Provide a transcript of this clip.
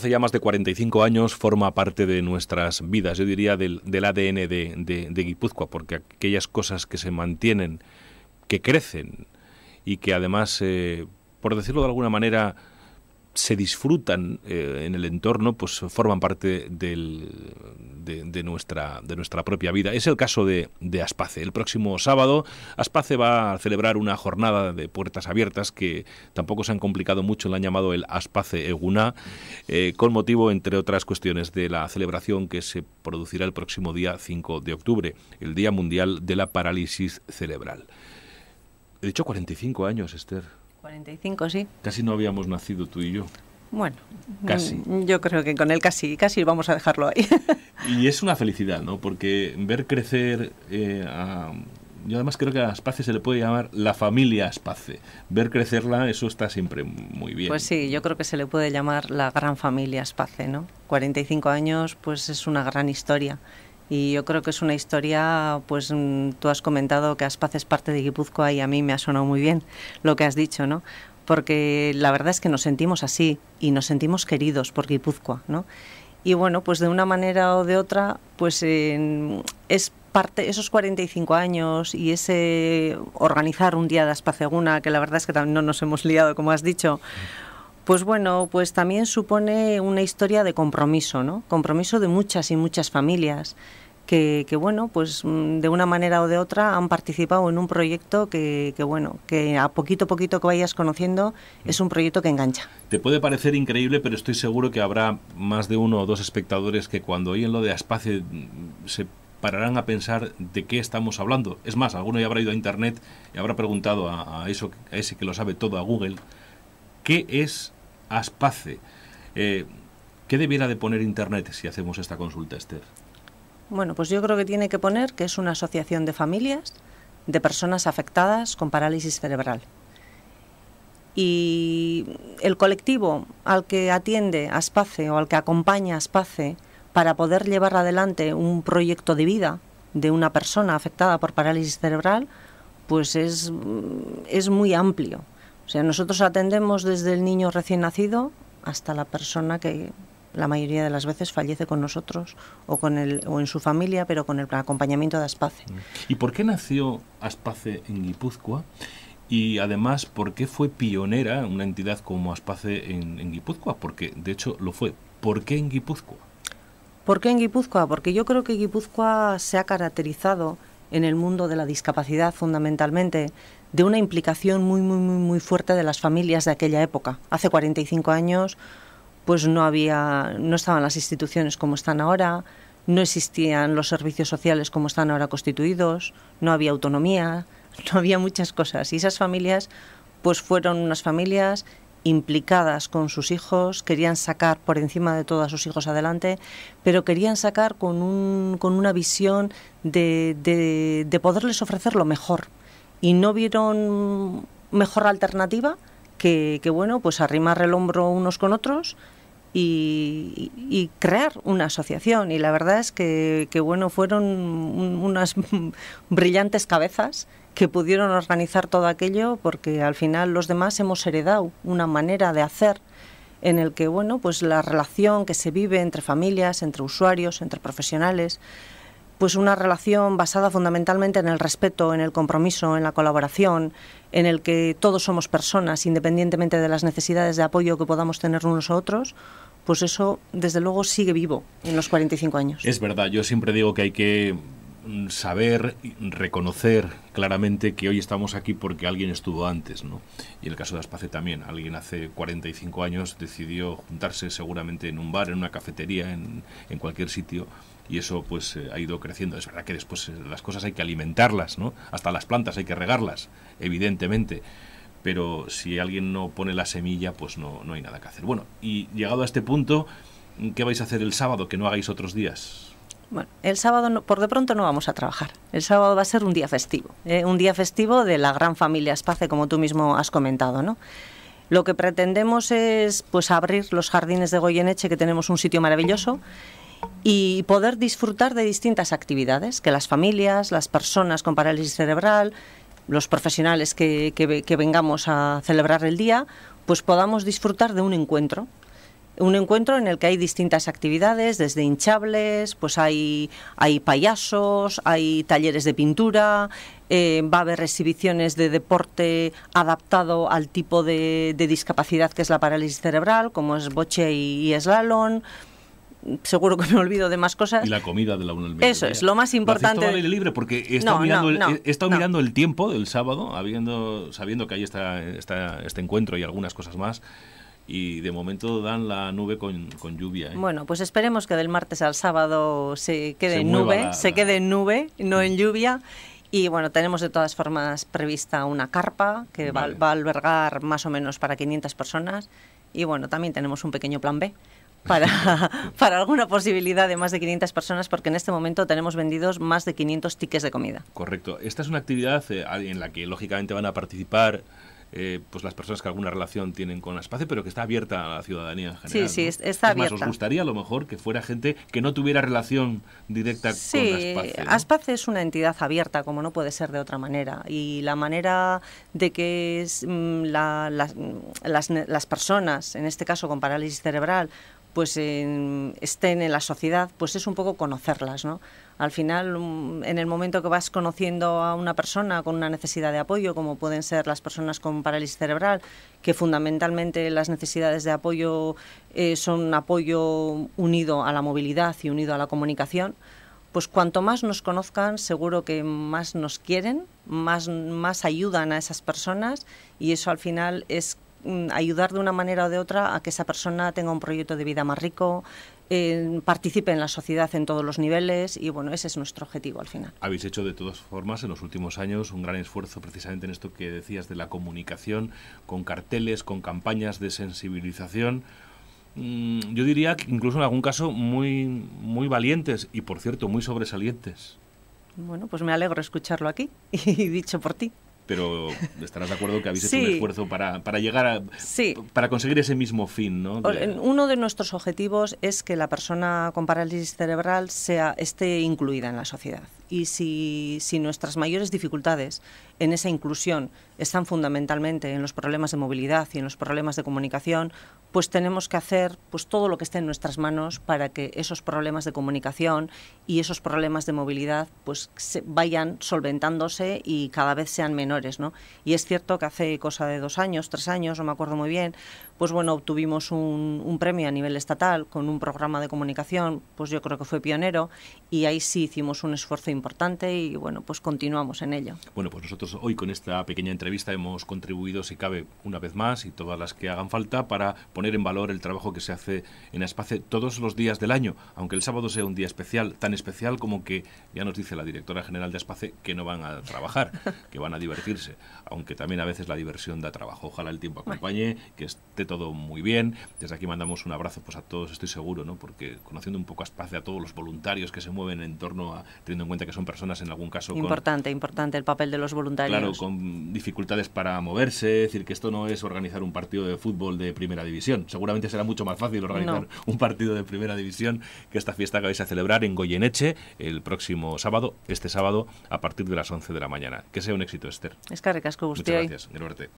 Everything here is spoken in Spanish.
hace ya más de 45 años forma parte de nuestras vidas, yo diría del, ADN de, Guipúzcoa, porque aquellas cosas que se mantienen, que crecen y que además, eh, por decirlo de alguna manera, se disfrutan eh, en el entorno, pues forman parte del, de, nuestra, de nuestra propia vida. Es el caso de, Aspace. El próximo sábado, Aspace va a celebrar una jornada de puertas abiertas que tampoco se han complicado mucho, la han llamado el Aspace Eguna, eh, con motivo, entre otras cuestiones, de la celebración que se producirá el próximo día 5 de octubre, el Día Mundial de la Parálisis Cerebral. He dicho 45 años, Esther. 45, sí. Casi no habíamos nacido tú y yo. Bueno, casi. Mm, yo creo que con él casi, casi vamos a dejarlo ahí. y es una felicidad, ¿no? Porque ver crecer eh, yo además creo que a Aspace se le puede llamar la familia Aspace. Ver crecerla, eso está siempre muy bien. Pues sí, yo creo que se le puede llamar la gran familia Aspace, ¿no? 45 años, pues es una gran historia y yo creo que es una historia, pues mm, tú has comentado que Aspaz es parte de Guipúzcoa y a mí me ha sonado muy bien lo que has dicho, ¿no? Porque la verdad es que nos sentimos así y nos sentimos queridos por Guipúzcoa, ¿no? Y bueno, pues de una manera o de otra, pues es parte esos 45 años y ese organizar un día de Aspaceguna, que la verdad es que también no nos hemos liado, como has dicho. Pues bueno, pues también supone una historia de compromiso, ¿no? Compromiso de muchas y muchas familias que, bueno, pues mm, de una manera o de otra han participado en un proyecto que, que bueno, que a poquito a poquito que vayas conociendo es un proyecto que engancha. Te puede parecer increíble, pero estoy seguro que habrá más de uno o dos espectadores que cuando oyen lo de espacio mm, se pararán a pensar de qué estamos hablando. Es más, alguno ya habrá ido a internet y habrá preguntado a, a eso, a ese que lo sabe todo, a Google, ¿Qué es Aspace? Eh, ¿Qué debiera de poner Internet si hacemos esta consulta, Esther? Bueno, pues yo creo que tiene que poner que es una asociación de familias de personas afectadas con parálisis cerebral. Y el colectivo al que atiende Aspace o al que acompaña Aspace para poder llevar adelante un proyecto de vida de una persona afectada por parálisis cerebral, pues es, es muy amplio. O sea, nosotros atendemos desde el niño recién nacido hasta la persona que la mayoría de las veces fallece con nosotros o, con el, o en su familia, pero con el acompañamiento de Aspace. ¿Y por qué nació Aspace en Guipúzcoa? Y además, ¿por qué fue pionera una entidad como Aspace en, en Guipúzcoa? Porque, de hecho, lo fue. ¿Por qué en Guipúzcoa? ¿Por qué en Guipúzcoa? Porque yo creo que Guipúzcoa se ha caracterizado en el mundo de la discapacidad fundamentalmente, de una implicación muy, muy, muy, muy fuerte de las familias de aquella época. Hace 45 años, pues no había, no estaban las instituciones como están ahora, no existían los servicios sociales como están ahora constituidos, no había autonomía, no había muchas cosas. Y esas familias, pues fueron unas familias implicadas con sus hijos, querían sacar por encima de todos sus hijos adelante, pero querían sacar con, un, con una visión de, poderles ofrecer lo mejor. Y no vieron mejor alternativa que, bueno, pues arrimar el hombro unos con otros y, crear una asociación. Y la verdad es que, bueno, fueron unas brillantes cabezas que pudieron organizar todo aquello porque al final los demás hemos heredado una manera de hacer en el que bueno pues la relación que se vive entre familias entre usuarios entre profesionales pues una relación basada fundamentalmente en el respeto en el compromiso en la colaboración en el que todos somos personas independientemente de las necesidades de apoyo que podamos tener unos a otros pues eso desde luego sigue vivo en los 45 años es verdad yo siempre digo que hay que saber, reconocer claramente que hoy estamos aquí porque alguien estuvo antes, ¿no? Y el caso de Aspace también, alguien hace 45 años decidió juntarse seguramente en un bar, en una cafetería, en, cualquier sitio, y eso pues eh, ha ido creciendo. Es verdad que después eh, las cosas hay que alimentarlas, ¿no? Hasta las plantas hay que regarlas, evidentemente. Pero si alguien no pone la semilla, pues no, no hay nada que hacer. Bueno, y llegado a este punto, ¿qué vais a hacer el sábado que no hagáis otros días? Bueno, el sábado por de pronto no vamos a trabajar. El sábado va a ser un día festivo, eh, un día festivo de la gran familia Espace, como tú mismo has comentado, ¿no? Lo que pretendemos es pues abrir los jardines de Goyeneche, que tenemos un sitio maravilloso, y poder disfrutar de distintas actividades que las familias, las personas con parálisis cerebral, los profesionales que, que vengamos a celebrar el día, pues podamos disfrutar de un encuentro un encuentro en el que hay distintas actividades, desde hinchables, pues hay, hay payasos, hay talleres de pintura, eh, va a haber exhibiciones de deporte adaptado al tipo de, discapacidad que es la parálisis cerebral, como es boche y, y seguro que me olvido de más cosas. Y la comida de la una Eso es, lo más importante. libre? Porque he estado, mirando, el, el tiempo del sábado, habiendo, sabiendo que hay está este encuentro y algunas cosas más y de momento dan la nube con, lluvia. ¿eh? Bueno, pues esperemos que del martes al sábado se quede en nube, se quede nube, no mm. en lluvia. Y bueno, tenemos de todas formas prevista una carpa que va, a albergar más o menos para 500 personas. Y bueno, también tenemos un pequeño plan B. Para, para alguna posibilidad de más de 500 personas, porque en este momento tenemos vendidos más de 500 tickets de comida. Correcto. Esta es una actividad eh, en la que lógicamente van a participar eh, pues las personas que alguna relación tienen con Aspace... pero que está abierta a la ciudadanía en general. Sí, sí, está, es abierta. Más, ¿Os gustaría a lo mejor que fuera gente que no tuviera relación directa con Aspace? Aspace es una entidad abierta, como no puede ser de otra manera. Y la manera de que es, mm, mm, las, las personas, en este caso con parálisis cerebral, pues estén en la sociedad, pues es un poco conocerlas, Al final, mm, en el momento que vas conociendo a una persona con una necesidad de apoyo, como pueden ser las personas con parálisis cerebral, que fundamentalmente las necesidades de apoyo eh, son apoyo unido a la movilidad y unido a la comunicación, pues cuanto más nos conozcan, seguro que más nos quieren, más, más ayudan a esas personas y eso al final es Mm, ayudar de una manera o de otra a que esa persona tenga un proyecto de vida más rico, eh, participe en la sociedad en todos los niveles y bueno, ese es nuestro objetivo al final. Habéis hecho de todas formas en los últimos años un gran esfuerzo precisamente en esto que decías de la comunicación, con carteles, con campañas de sensibilización. Mm, yo diría que incluso en algún caso muy, muy valientes y por cierto muy sobresalientes. Bueno, pues me alegro escucharlo aquí y dicho por ti pero estarás de acuerdo que habéis hecho un esfuerzo para, para llegar a, para conseguir ese mismo fin, ¿no? Uno de nuestros objetivos es que la persona con parálisis cerebral sea, esté incluida en la sociedad y si, si nuestras mayores dificultades en esa inclusión están fundamentalmente en los problemas de movilidad y en los problemas de comunicación, pues tenemos que hacer pues todo lo que esté en nuestras manos para que esos problemas de comunicación y esos problemas de movilidad pues se vayan solventándose y cada vez sean menores, ¿no? Y es cierto que hace cosa de dos años, tres años, no me acuerdo muy bien, pues bueno, obtuvimos un, un premio a nivel estatal con un programa de comunicación, pues yo creo que fue pionero y ahí sí hicimos un esfuerzo importante importante y bueno, pues continuamos en ello. Bueno, pues nosotros hoy con esta pequeña entrevista hemos contribuido, si cabe, una vez más y todas las que hagan falta para poner en valor el trabajo que se hace en Aspace todos los días del año, aunque el sábado sea un día especial, tan especial como que ya nos dice la directora general de Aspace que no van a trabajar, que van a divertirse, aunque también a veces la diversión da trabajo. Ojalá el tiempo acompañe, que esté todo muy bien. Desde aquí mandamos un abrazo pues a todos, estoy seguro, ¿no? Porque conociendo un poco Aspace, a todos los voluntarios que se mueven en torno a teniendo en cuenta que son personas en algún caso. Importante, importante el papel de los voluntarios. Claro, con dificultades para moverse, es decir, que esto no es organizar un partido de fútbol de primera división. Seguramente será mucho más fácil organizar un partido de primera división que esta fiesta que vais a celebrar en Goyeneche el próximo sábado, este sábado, a partir de las 11 de la mañana. Que sea un éxito, Esther. Es que Muchas gracias, Norte.